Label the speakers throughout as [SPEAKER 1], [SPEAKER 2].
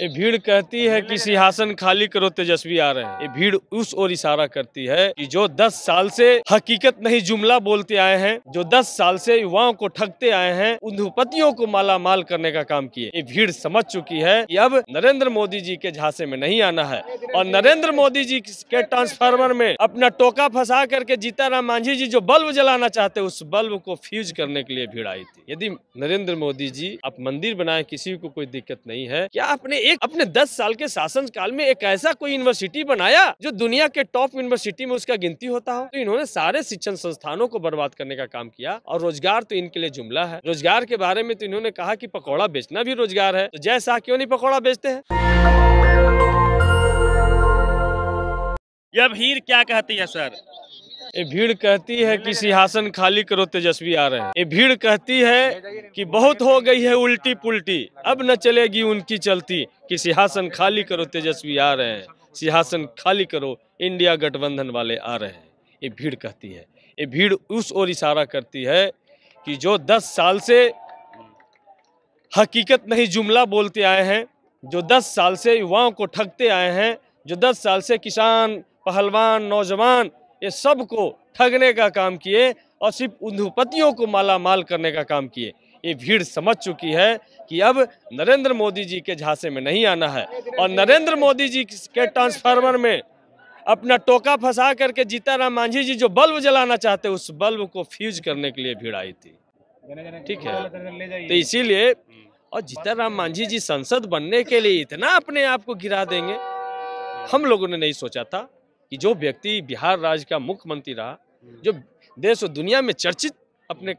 [SPEAKER 1] ये भीड़ कहती है कि सिंहासन खाली करो तेजस्वी आ रहे हैं ये भीड़ उस ओर इशारा करती है कि जो 10 साल से हकीकत नहीं जुमला बोलते आए हैं जो 10 साल से युवाओं को ठगते आए हैं उद्योगपतियों को माला माल करने का काम किए ये भीड़ समझ चुकी है कि अब नरेंद्र मोदी जी के झांसे में नहीं आना है और नरेंद्र मोदी जी के ट्रांसफार्मर में अपना टोका फंसा करके जीताराम मांझी जी जो बल्ब जलाना चाहते उस बल्ब को फ्यूज करने के लिए भीड़ आई थी यदि नरेंद्र मोदी जी आप मंदिर बनाए किसी को कोई दिक्कत नहीं है क्या आपने एक अपने दस साल के शासन काल में एक ऐसा कोई यूनिवर्सिटी बनाया जो दुनिया के टॉप यूनिवर्सिटी में उसका गिनती होता हो तो इन्होंने सारे शिक्षण संस्थानों को बर्बाद करने का काम किया और रोजगार तो इनके लिए जुमला है रोजगार के बारे में तो इन्होंने कहा की पकौड़ा बेचना भी रोजगार है तो जय शाह क्यों नहीं पकौड़ा बेचते है यह भीड़ क्या कहती है सर ये भीड़ कहती है कि सिंहासन खाली करो तेजस्वी आ रहे हैं ये भीड़ कहती है कि बहुत हो गई है उल्टी पुल्टी अब न चलेगी उनकी चलती कि सिंहासन खाली करो तेजस्वी आ रहे हैं सिंहासन खाली करो इंडिया गठबंधन वाले आ रहे हैं ये भीड़ कहती है ये भीड़ उस ओर इशारा करती है कि जो दस साल से हकीकत नहीं जुमला बोलते आए हैं जो दस साल से युवाओं को ठगते आए हैं जो दस साल से किसान पहलवान नौजवान ये सबको ठगने का काम किए और सिर्फ उद्योगपतियों को माला माल करने का काम किए ये भीड़ समझ चुकी है कि अब नरेंद्र मोदी जी के झांसे में नहीं आना है और नरेंद्र मोदी जी के ट्रांसफार्मर में अपना टोका फंसा करके जीताराम मांझी जी जो बल्ब जलाना चाहते उस बल्ब को फ्यूज करने के लिए भीड़ आई थी ठीक है
[SPEAKER 2] तो इसीलिए
[SPEAKER 1] और जीताराम मांझी जी संसद बनने के लिए इतना अपने आप को गिरा देंगे हम लोगों ने नहीं सोचा था कि जो व्यक्ति बिहार राज्य का मुख्यमंत्री रहा जो देश और दुनिया में चर्चित अपने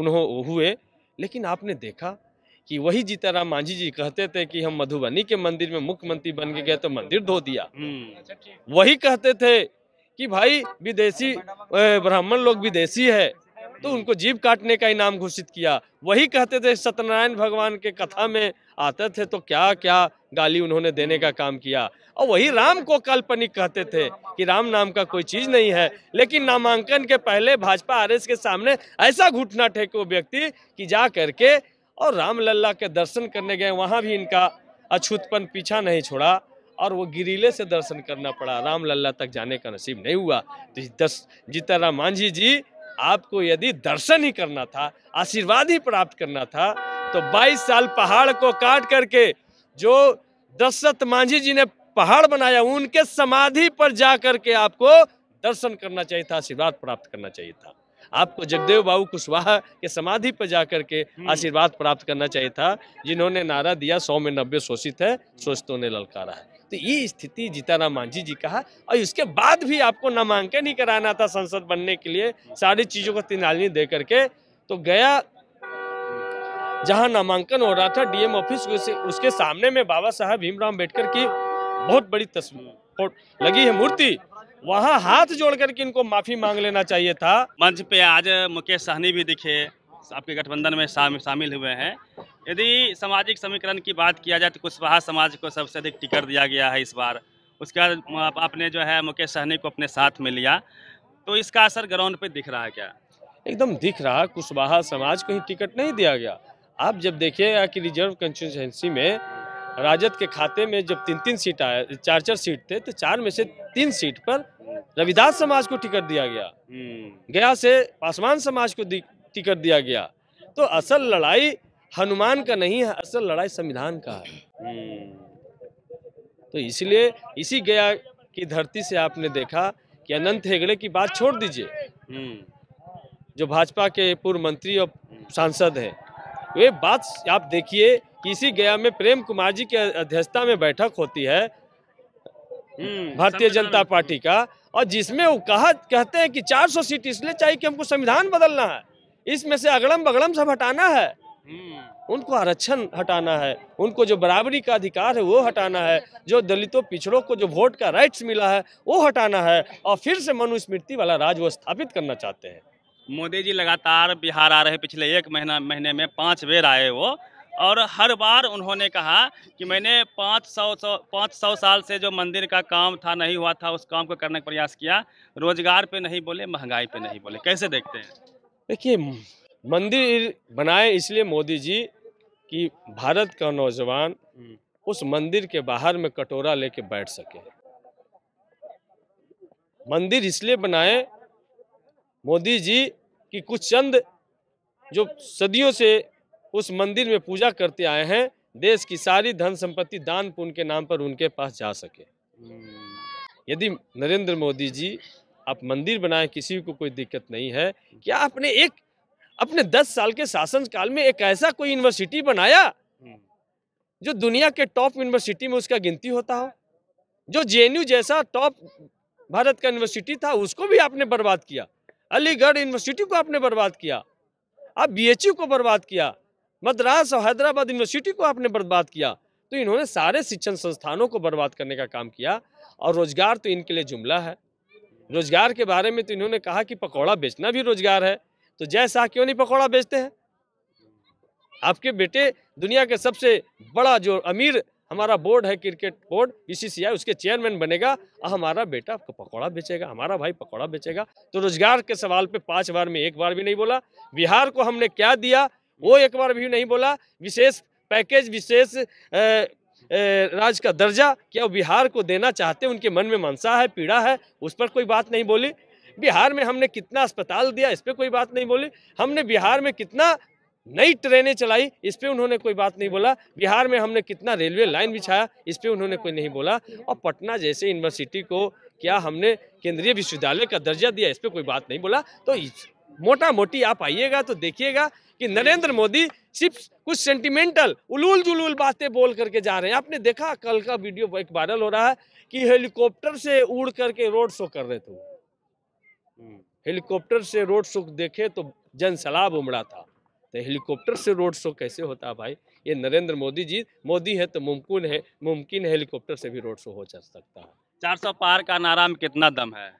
[SPEAKER 1] उन्होंने हुए लेकिन आपने देखा कि वही जीताराम मांझी जी कहते थे कि हम मधुबनी के मंदिर में मुख्यमंत्री बन के गए तो मंदिर धो दिया
[SPEAKER 2] हम्म।
[SPEAKER 1] वही कहते थे कि भाई विदेशी ब्राह्मण लोग विदेशी है तो उनको जीव काटने का इनाम घोषित किया वही कहते थे सत्यनारायण भगवान के कथा में आते थे तो क्या क्या गाली उन्होंने देने का काम किया और वही राम को काल्पनिक कहते थे कि राम नाम का कोई चीज नहीं है लेकिन नामांकन के पहले भाजपा आर के सामने ऐसा घुटना ठेके वो व्यक्ति कि जा करके और राम लल्ला के दर्शन करने गए वहाँ भी इनका अछूतपन पीछा नहीं छोड़ा और वो गिरीले से दर्शन करना पड़ा राम लल्ला तक जाने का नसीब नहीं हुआ तो दस जीताराम मांझी जी आपको यदि दर्शन ही करना था आशीर्वाद ही प्राप्त करना था तो 22 साल पहाड़ को काट करके जो दशरथ मांझी जी ने पहाड़ बनाया उनके समाधि पर जा करके आपको दर्शन करना चाहिए था आशीर्वाद प्राप्त करना चाहिए था आपको जगदेव बाबू कुशवाहा के समाधि पर जाकर के हम्म। आशीर्वाद प्राप्त करना चाहिए था जिन्होंने नारा दिया सौ में नब्बे शोषित है शोषितों ने ललकारा है तो ये स्थिति जीताराम मांझी जी का और इसके बाद भी आपको नामांकन ही कराना था संसद बनने के लिए सारी चीज़ों को तिनाली दे करके तो गया जहां नामांकन हो रहा था डीएम ऑफिस उसके सामने में बाबा साहब भीमराव अम्बेडकर की बहुत बड़ी तस्वीर लगी है मूर्ति वहां हाथ जोड़ करके इनको माफी मांग लेना चाहिए था
[SPEAKER 2] मंच पे आज मुकेश सहनी भी दिखे आपके गठबंधन में शामिल हुए हैं यदि सामाजिक समीकरण की बात किया जाए तो कुशवाहा समाज को सबसे अधिक टिकट दिया गया है इस बार उसके बाद आपने जो है मुकेश सहनी को अपने साथ में लिया तो इसका असर ग्राउंड पे दिख रहा है क्या
[SPEAKER 1] एकदम दिख रहा कुशवाहा समाज को ही टिकट नहीं दिया गया आप जब देखिएगा कि रिजर्व कंस्टिट्यूंसी में राजद के खाते में जब तीन तीन सीट आए चार चार सीट थे तो चार में से तीन सीट पर रविदास समाज को टिकट दिया गया
[SPEAKER 2] हम्म।
[SPEAKER 1] गया से पासवान समाज को टिकट दिया गया तो असल लड़ाई हनुमान का नहीं है असल लड़ाई संविधान का है हम्म। तो इसलिए इसी गया की धरती से आपने देखा कि अनंत हेगड़े की बात छोड़ दीजिए हम्म। जो भाजपा के पूर्व मंत्री और सांसद हैं वे बात आप देखिए इसी गया में प्रेम कुमार जी की अध्यक्षता में बैठक होती है हम्म, भारतीय जनता पार्टी का और जिसमें वो कहा कहते हैं कि 400 सीट इसलिए चाहिए कि हमको संविधान बदलना है इसमें से अगड़म बगड़म सब हटाना है हम्म। उनको आरक्षण हटाना है उनको जो बराबरी का अधिकार है वो हटाना है जो दलितों पिछड़ों को जो वोट का राइट्स मिला है वो हटाना है और फिर से मनुस्मृति वाला राज वो स्थापित करना चाहते हैं
[SPEAKER 2] मोदी जी लगातार बिहार आ रहे पिछले एक महीना महीने में पाँच बेर आए वो और हर बार उन्होंने कहा कि मैंने पाँच सौ सौ पाँच सौ साल से जो मंदिर का काम था नहीं हुआ था उस काम को करने का प्रयास किया रोजगार पे नहीं बोले महंगाई पे नहीं बोले कैसे देखते हैं
[SPEAKER 1] देखिए मंदिर बनाए इसलिए मोदी जी कि भारत का नौजवान उस मंदिर के बाहर में कटोरा लेके बैठ सके मंदिर इसलिए बनाए मोदी जी की कुछ चंद जो सदियों से उस मंदिर में पूजा करते आए हैं देश की सारी धन संपत्ति दान पुण्य के नाम पर उनके पास जा सके यदि नरेंद्र मोदी जी आप मंदिर बनाए किसी को कोई दिक्कत नहीं है क्या आपने एक अपने दस साल के शासन काल में एक ऐसा कोई यूनिवर्सिटी बनाया जो दुनिया के टॉप यूनिवर्सिटी में उसका गिनती होता हो जो जे जैसा टॉप भारत का यूनिवर्सिटी था उसको भी आपने बर्बाद किया अलीगढ़ यूनिवर्सिटी को आपने बर्बाद किया आप बीएचयू को बर्बाद किया मद्रास और हैदराबाद यूनिवर्सिटी को आपने बर्बाद किया तो इन्होंने सारे शिक्षण संस्थानों को बर्बाद करने का काम किया और रोजगार तो इनके लिए जुमला है रोजगार के बारे में तो इन्होंने कहा कि पकौड़ा बेचना भी रोजगार है तो जय शाह क्यों नहीं पकौड़ा बेचते हैं आपके बेटे दुनिया के सबसे बड़ा जो अमीर हमारा बोर्ड है क्रिकेट बोर्ड बीसीसीआई उसके चेयरमैन बनेगा और हमारा बेटा पकौड़ा बेचेगा हमारा भाई पकौड़ा बेचेगा तो रोजगार के सवाल पे पांच बार में एक बार भी नहीं बोला बिहार को हमने क्या दिया वो एक बार भी नहीं बोला विशेष पैकेज विशेष राज्य का दर्जा क्या बिहार को देना चाहते उनके मन में मनसा है पीड़ा है उस पर कोई बात नहीं बोली बिहार में हमने कितना अस्पताल दिया इस पर कोई बात नहीं बोली हमने बिहार में कितना नई ट्रेनें चलाई इस पर उन्होंने कोई बात नहीं बोला बिहार में हमने कितना रेलवे लाइन बिछाया इस पर उन्होंने कोई नहीं बोला और पटना जैसे यूनिवर्सिटी को क्या हमने केंद्रीय विश्वविद्यालय का दर्जा दिया इस पर कोई बात नहीं बोला तो मोटा मोटी आप आइएगा तो देखिएगा कि नरेंद्र मोदी सिर्फ कुछ सेंटिमेंटल उलूल जुलूल बातें बोल करके जा रहे हैं आपने देखा कल का वीडियो एक वायरल हो रहा है कि हेलीकॉप्टर से उड़ करके रोड शो कर रहे थे हम्म, हेलीकॉप्टर से रोड शो देखे तो जनसलाब उमड़ा था तो हेलीकॉप्टर से रोड शो कैसे होता है भाई ये नरेंद्र मोदी जी मोदी है तो मुमकिन है मुमकिन है हेलीकॉप्टर से भी रोड शो हो जा सकता है
[SPEAKER 2] चार सौ पार का नारा में कितना दम है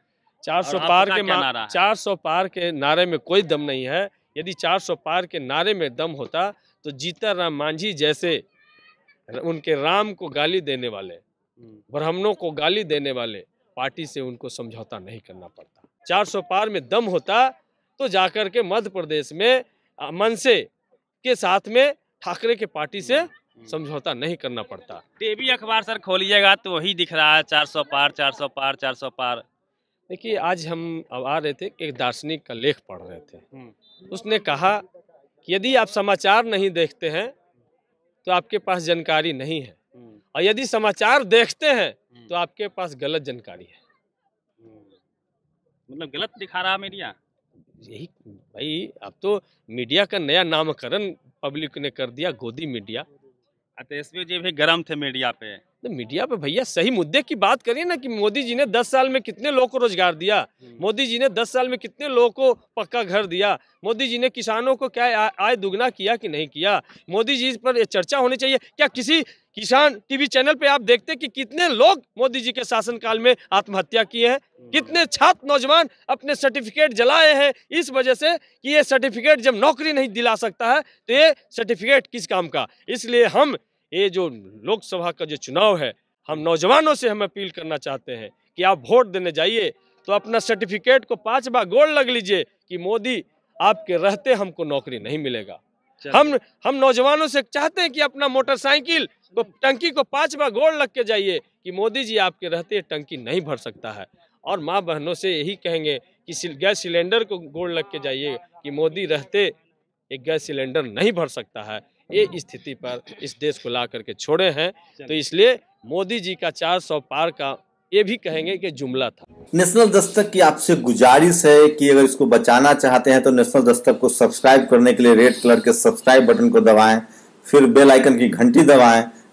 [SPEAKER 1] चार सौ पार के नारा चार सौ पार के नारे में कोई दम नहीं है यदि चार सौ पार के नारे में दम होता तो जीता राम मांझी जैसे उनके राम को गाली देने वाले हम्म। ब्राह्मणों को गाली देने वाले पार्टी से उनको समझौता नहीं करना पड़ता चार सौ पार में दम होता तो जाकर के मध्य प्रदेश में मन से के साथ में ठाकरे के पार्टी से हम्म, हम्म। समझौता नहीं करना पड़ता
[SPEAKER 2] टीवी अखबार सर खोलिएगा तो वही दिख रहा है चार सौ पार चार सौ पार चार सौ पार देखिए
[SPEAKER 1] आज हम अब आ रहे थे एक दार्शनिक का लेख पढ़ रहे थे हम्म। उसने कहा कि यदि आप समाचार नहीं देखते हैं तो आपके पास जानकारी नहीं है और यदि समाचार देखते हैं तो आपके पास गलत जानकारी है
[SPEAKER 2] मतलब गलत दिखा रहा मीडिया
[SPEAKER 1] यही भाई अब तो मीडिया का नया नामकरण पब्लिक ने कर दिया गोदी मीडिया तो
[SPEAKER 2] अच्छा, इसमें जी भी गर्म थे मीडिया
[SPEAKER 1] पे तो मीडिया पे भैया सही मुद्दे की बात करिए ना कि मोदी जी ने 10 साल में कितने लोगों को रोजगार दिया हम्म। मोदी जी ने 10 साल में कितने लोगों को पक्का घर दिया मोदी जी ने किसानों को क्या आय दुगना किया कि नहीं किया मोदी जी पर चर्चा होनी चाहिए क्या किसी किसान टीवी चैनल पे आप देखते कि कितने लोग मोदी जी के शासनकाल में आत्महत्या किए हैं कितने छात्र नौजवान अपने सर्टिफिकेट जलाए हैं इस वजह से कि ये सर्टिफिकेट जब नौकरी नहीं दिला सकता है तो ये सर्टिफिकेट किस काम का इसलिए हम ये जो लोकसभा का जो चुनाव है हम नौजवानों से हम अपील करना चाहते हैं कि आप वोट देने जाइए तो अपना सर्टिफिकेट को पाँच बार गोल लग लीजिए कि मोदी आपके रहते हमको नौकरी नहीं मिलेगा हम हम नौजवानों से चाहते हैं कि अपना मोटरसाइकिल तो टंकी को पांच बार गोड़ लग के जाइए कि मोदी जी आपके रहते टंकी नहीं भर सकता है और माँ बहनों से यही कहेंगे कि गैस सिलेंडर को गोड़ लग के जाइए कि मोदी रहते एक गैस सिलेंडर नहीं भर सकता है ये स्थिति पर इस देश को ला करके छोड़े हैं तो इसलिए मोदी जी का चार पार का ये भी कहेंगे कि जुमला था
[SPEAKER 2] नेशनल दस्तक की आपसे गुजारिश है कि अगर इसको बचाना चाहते हैं तो नेशनल दस्तक को सब्सक्राइब करने के लिए रेड कलर के सब्सक्राइब बटन को दबाएं फिर बेल आइकन की घंटी दबाएं